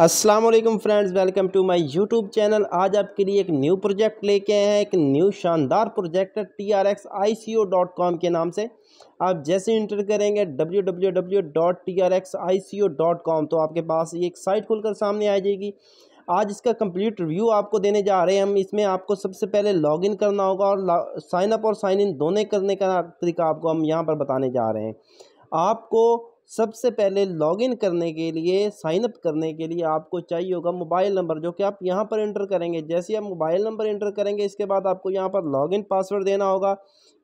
अस्सलाम वालेकुम friends welcome to my YouTube channel आज आपके लिए एक न्यू प्रोजेक्ट लेके आए हैं एक न्यू शानदार प्रोजेक्ट है T R X I C O dot com के नाम से आप जैसे इंटर करेंगे W W W dot T R X I C O dot com तो आपके पास ये एक साइट खुलकर सामने आ जाएगी आज इसका कंप्लीट रिव्यू आपको देने जा रहे हैं हम इसमें आपको सबसे पहले लॉगिन करना होगा और साइनअप और साइन इन दोनों करने का तरीका आपको हम यहाँ पर बताने जा रहे हैं आपको सबसे पहले लॉगिन करने के लिए साइनअप करने के लिए आपको चाहिए होगा मोबाइल नंबर जो कि आप यहाँ पर इंटर करेंगे जैसे आप मोबाइल नंबर इंटर करेंगे इसके बाद आपको यहाँ पर लॉगिन पासवर्ड देना होगा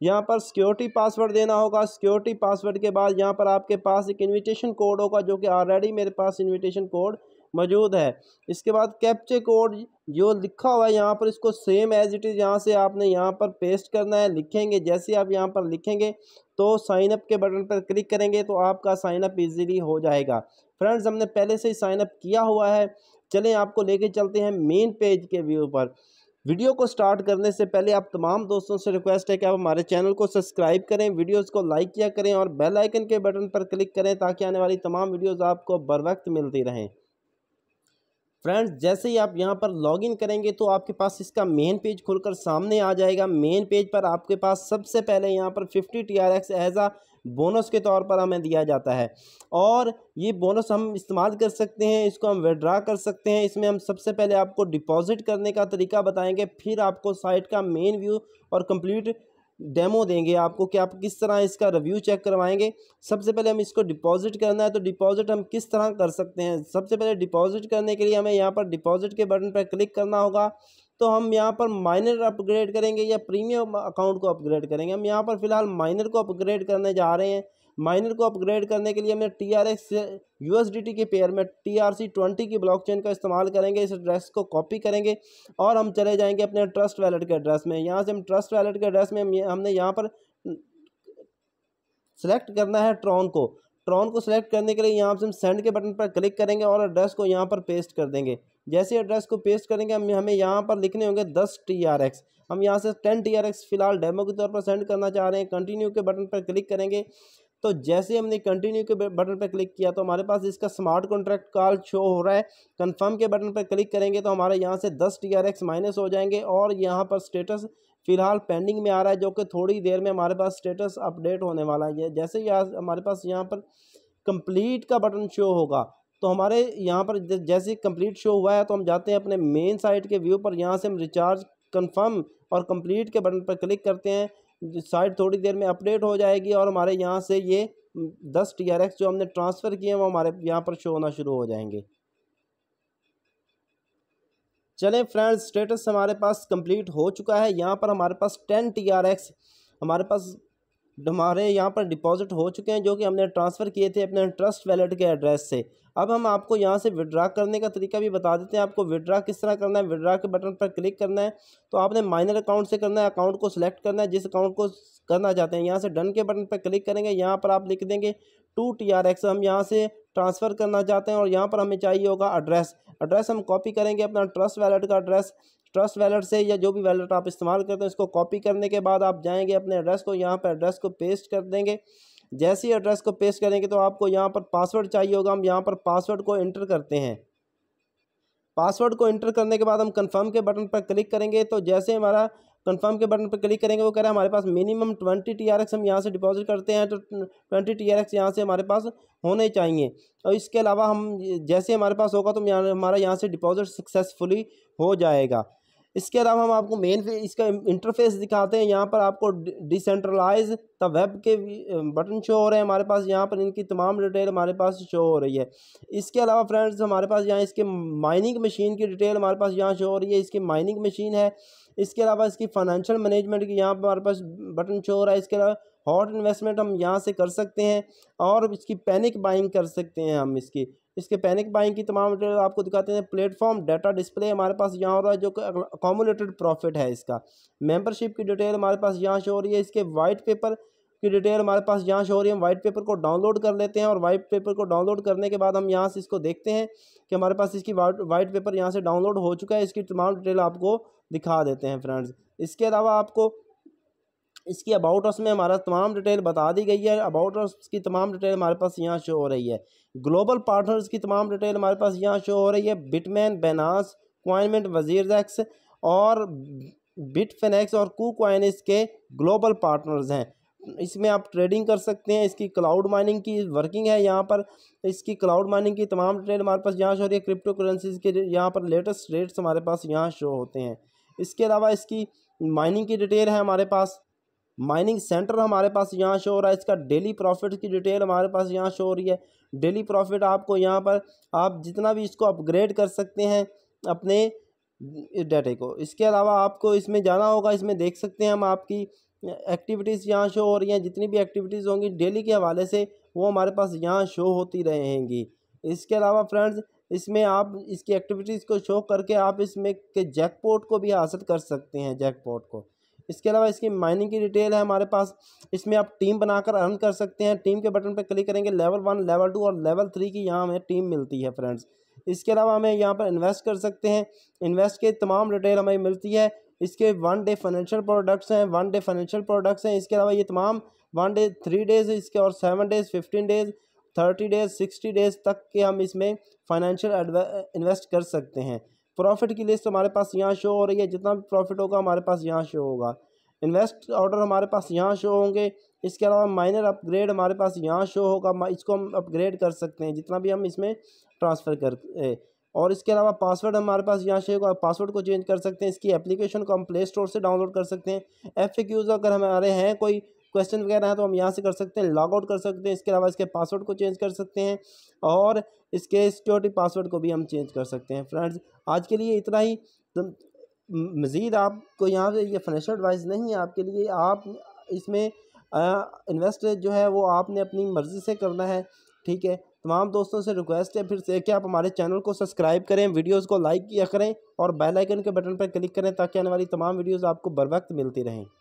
यहाँ पर सिक्योरिटी पासवर्ड देना होगा सिक्योरिटी पासवर्ड के बाद यहाँ पर आपके पास एक इनविटेशन कोड होगा जो कि ऑलरेडी मेरे पास इन्विटेशन कोड मौजूद है इसके बाद कैप्चे कोड जो लिखा हुआ है यहाँ पर इसको सेम एज इट इज़ यहाँ से आपने यहाँ पर पेस्ट करना है लिखेंगे जैसे आप यहाँ पर लिखेंगे तो साइनअप के बटन पर क्लिक करेंगे तो आपका साइनअप ईजीली हो जाएगा फ्रेंड्स हमने पहले से ही साइनअप किया हुआ है चलें आपको लेके चलते हैं मेन पेज के व्यू पर वीडियो को स्टार्ट करने से पहले आप तमाम दोस्तों से रिक्वेस्ट है कि आप हमारे चैनल को सब्सक्राइब करें वीडियोस को लाइक किया करें और बेल आइकन के बटन पर क्लिक करें ताकि आने वाली तमाम वीडियोस आपको बर वक्त मिलती रहें फ्रेंड्स जैसे ही आप यहाँ पर लॉगिन करेंगे तो आपके पास इसका मेन पेज खुलकर सामने आ जाएगा मेन पेज पर आपके पास सबसे पहले यहाँ पर 50 T R X as a bonus के तौर पर हमें दिया जाता है और ये बोनस हम इस्तेमाल कर सकते हैं इसको हम विड्रा कर सकते हैं इसमें हम सबसे पहले आपको डिपॉजिट करने का तरीका बताएंगे फिर आपको साइट का मेन व्यू और कंप्लीट डेमो देंगे आपको कि आप किस तरह इसका रिव्यू चेक करवाएंगे सबसे पहले हम इसको डिपॉजिट करना है तो डिपॉजिट हम किस तरह कर सकते हैं सबसे पहले डिपॉजिट करने के लिए हमें यहाँ पर डिपॉजिट के बटन पर क्लिक करना होगा तो हम यहाँ पर माइनर अपग्रेड करेंगे या प्रीमियम अकाउंट को अपग्रेड करेंगे हम यहाँ पर फिलहाल माइनर को अपग्रेड करने जा रहे हैं माइनर को अपग्रेड करने के लिए हमने टी आर एक्स टी के पेयर में टी आर सी ट्वेंटी की चेन का इस्तेमाल करेंगे इस एड्रेस को कॉपी करेंगे और हम चले जाएंगे अपने ट्रस्ट वैलेट के एड्रेस में यहाँ से हम ट्रस्ट वैलेट के एड्रेस में हमने यहाँ पर सेलेक्ट करना है ट्रॉन को ट्रॉन को सेलेक्ट करने के लिए यहाँ से हम सेंड के बटन पर क्लिक करेंगे और एड्रेस को यहाँ पर पेस्ट कर देंगे जैसे एड्रेस को पेस्ट करेंगे हम हमें यहाँ पर लिखने होंगे दस टी आर एक्स हम यहाँ से टेन टी आर एक्स फिलहाल डेमो के तौर पर सेंड करना चाह रहे हैं कंटिन्यू के बटन पर क्लिक करेंगे तो जैसे हमने कंटिन्यू के बटन पर क्लिक किया तो हमारे पास इसका स्मार्ट कॉन्ट्रैक्ट कॉल शो हो रहा है कन्फर्म के बटन पर क्लिक करेंगे तो हमारे यहाँ से दस टी माइनस हो जाएंगे और यहाँ पर स्टेटस फिलहाल पेंडिंग में आ रहा है जो कि थोड़ी देर में हमारे पास स्टेटस अपडेट होने वाला है जैसे हमारे पास यहाँ पर कंप्लीट का बटन शो होगा तो हमारे यहाँ पर जैसे कंप्लीट शो हुआ है तो हम जाते हैं अपने मेन साइट के व्यू पर यहाँ से हम रिचार्ज कंफर्म और कंप्लीट के बटन पर क्लिक करते हैं साइट थोड़ी देर में अपडेट हो जाएगी और हमारे यहाँ से ये दस टी जो हमने ट्रांसफ़र किए हैं वो हमारे यहाँ पर शो होना शुरू हो जाएंगे चलें फ्रेंड्स स्टेटस हमारे पास कंप्लीट हो चुका है यहाँ पर हमारे पास टेन टी हमारे पास हमारे यहाँ पर डिपॉजिट हो चुके हैं जो कि हमने ट्रांसफ़र किए थे अपने ट्रस्ट वैलेट के एड्रेस से अब हम आपको यहाँ से विड्रा करने का तरीका भी बता देते हैं आपको विड्रा किस तरह करना है विड्रा के बटन पर क्लिक करना है तो आपने माइनर अकाउंट से करना है अकाउंट को सिलेक्ट करना है जिस अकाउंट को करना चाहते हैं यहाँ से डन के बटन पर क्लिक करेंगे यहाँ पर आप लिख देंगे टू टी आर एक्स हम यहाँ से ट्रांसफ़र करना चाहते हैं और यहाँ पर हमें चाहिए होगा एड्रेस एड्रेस हम कॉपी करेंगे अपना ट्रस्ट वैलेट का एड्रेस ट्रस्ट वैलेट से या जो भी वैलेट आप इस्तेमाल करते हैं उसको कॉपी करने के बाद आप जाएंगे अपने एड्रेस को यहाँ पर एड्रेस को पेस्ट कर देंगे जैसे ही एड्रेस को पेस्ट करेंगे तो आपको यहाँ पर पासवर्ड चाहिए होगा हम यहाँ पर पासवर्ड को इंटर करते हैं पासवर्ड को इंटर करने के बाद हम कंफर्म के बटन पर क्लिक करेंगे तो जैसे हमारा कन्फर्म के बटन पर क्लिक करेंगे वो कह रहा है हमारे पास minimum twenty T R X हम यहाँ से डिपॉजिट करते हैं तो ट्वेंटी टी आर एक्स यहाँ से हमारे पास होने चाहिए और इसके अलावा हम जैसे हमारे पास होगा तो हमारा यहाँ से डिपॉजिट सक्सेसफुली हो जाएगा इसके अलावा हम आपको मेन इसका इंटरफेस दिखाते हैं यहाँ पर आपको डिसेंट्रलाइज द वेब के बटन शो हो रहे हैं हमारे पास यहाँ पर इनकी तमाम डिटेल हमारे पास शो हो रही है इसके अलावा फ्रेंड्स हमारे पास यहाँ इसके माइनिंग मशीन की डिटेल हमारे पास यहाँ शो हो रही है इसकी माइनिंग मशीन है इसके अलावा इसकी फाइनेंशियल मैनेजमेंट की यहाँ पर हमारे पास बटन शो हो रहा है इसके अलावा हॉट इन्वेस्टमेंट हम यहाँ से कर सकते हैं और इसकी पैनिक बाइंग कर सकते हैं हम इसकी इसके पैनिक बाइंग की तमाम डिटेल आपको दिखाते हैं प्लेटफॉर्म डाटा डिस्प्ले हमारे पास यहाँ हो रहा है जो अकोमोडेटेड प्रॉफिट है इसका मेंबरशिप की डिटेल हमारे पास यहाँ शो हो रही है इसके वाइट पेपर की डिटेल हमारे पास यहाँ शो हो रही है हम वाइट पेपर को डाउनलोड कर लेते हैं और वाइट पेपर को डाउनलोड करने के बाद हम यहाँ से इसको देखते हैं कि हमारे पास इसकी वाइट पेपर यहाँ से डाउनलोड हो चुका है इसकी तमाम डिटेल आपको दिखा देते हैं फ्रेंड्स इसके अलावा आपको इसकी अबाउट अस में हमारा तमाम डिटेल बता दी गई है अबाउट अस की तमाम डिटेल हमारे पास यहाँ शो हो रही है ग्लोबल पार्टनर्स की तमाम डिटेल हमारे पास यहाँ शो हो रही है बिटमैन बेनास क्वाइनमेंट वजीर एक्स और बिटफिनेक्स और कू क्वाइन इसके ग्लोबल पार्टनर्स हैं इसमें आप ट्रेडिंग कर सकते हैं इसकी क्लाउड माइनिंग की वर्किंग है यहाँ पर इसकी क्लाउड माइनिंग की तमाम डिटेल हमारे पास यहाँ शो हो रही है क्रिप्टो करेंसीज के यहाँ पर लेटेस्ट रेट्स हमारे पास यहाँ शो होते हैं इसके अलावा इसकी माइनिंग की डिटेल है हमारे पास माइनिंग सेंटर हमारे पास यहाँ शो हो रहा है इसका डेली प्रॉफिट की डिटेल हमारे पास यहाँ शो हो रही है डेली प्रॉफिट आपको यहाँ पर आप जितना भी इसको अपग्रेड कर सकते हैं अपने डेटे को इसके अलावा आपको इसमें जाना होगा इसमें देख सकते हैं हम आपकी एक्टिविटीज़ यहाँ शो हो रही हैं जितनी भी एक्टिविटीज़ होंगी डेली के हवाले से वो हमारे पास यहाँ शो होती रहेंगी इसके अलावा फ्रेंड्स इसमें आप इसकी एक्टिविटीज़ को शो करके आप इसमें के जैकपॉट को भी हासिल कर सकते हैं जैकपॉट को इसके अलावा इसकी माइनिंग की डिटेल है हमारे पास इसमें आप टीम बनाकर अर्न कर सकते हैं टीम के बटन पर क्लिक करेंगे लेवल वन लेवल टू और लेवल थ्री की यहाँ हमें टीम मिलती है फ्रेंड्स इसके अलावा हमें यहाँ पर इन्वेस्ट कर सकते हैं इन्वेस्ट के तमाम डिटेल हमें मिलती है इसके वन डे फाइनेंशियल प्रोडक्ट्स हैं वन डे फाइनेंशियल प्रोडक्ट्स हैं इसके अलावा ये तमाम वन डे थ्री डेज़ इसके और seven days fifteen days thirty days sixty days तक के हम इसमें फाइनेंशियल इन्वेस्ट कर सकते हैं प्रॉफिट की लिस्ट हमारे पास यहाँ शो हो रही है जितना भी प्रॉफिट होगा हमारे पास यहाँ शो होगा इन्वेस्ट ऑर्डर हमारे पास यहाँ शो होंगे इसके अलावा माइनर अपग्रेड हमारे पास यहाँ शो होगा इसको हम अपग्रेड कर सकते हैं जितना भी हम इसमें ट्रांसफ़र कर और इसके अलावा पासवर्ड हमारे पास यहाँ शो होगा पासवर्ड को चेंज कर सकते हैं इसकी एप्लीकेशन को हम प्ले स्टोर से डाउनलोड कर सकते हैं एफ अगर हमारे हैं कोई क्वेश्चन वगैरह हैं तो हम यहाँ से कर सकते हैं लॉग आउट कर सकते हैं इसके अलावा इसके पासवर्ड को चेंज कर सकते हैं और इसके सिक्योरिटी पासवर्ड को भी हम चेंज कर सकते हैं फ्रेंड्स आज के लिए इतना ही तो मज़ीद आपको यहाँ से ये फाइनेंशियल एडवाइस नहीं है आपके लिए आप इसमें इन्वेस्ट जो है वो आपने अपनी मर्ज़ी से करना है ठीक है तमाम दोस्तों से रिक्वेस्ट है फिर से कि आप हमारे चैनल को सब्सक्राइब करें वीडियोस को लाइक किया करें और बेल आइकन के बटन पर क्लिक करें ताकि आने वाली तमाम वीडियोस आपको बर वक्त मिलती रहें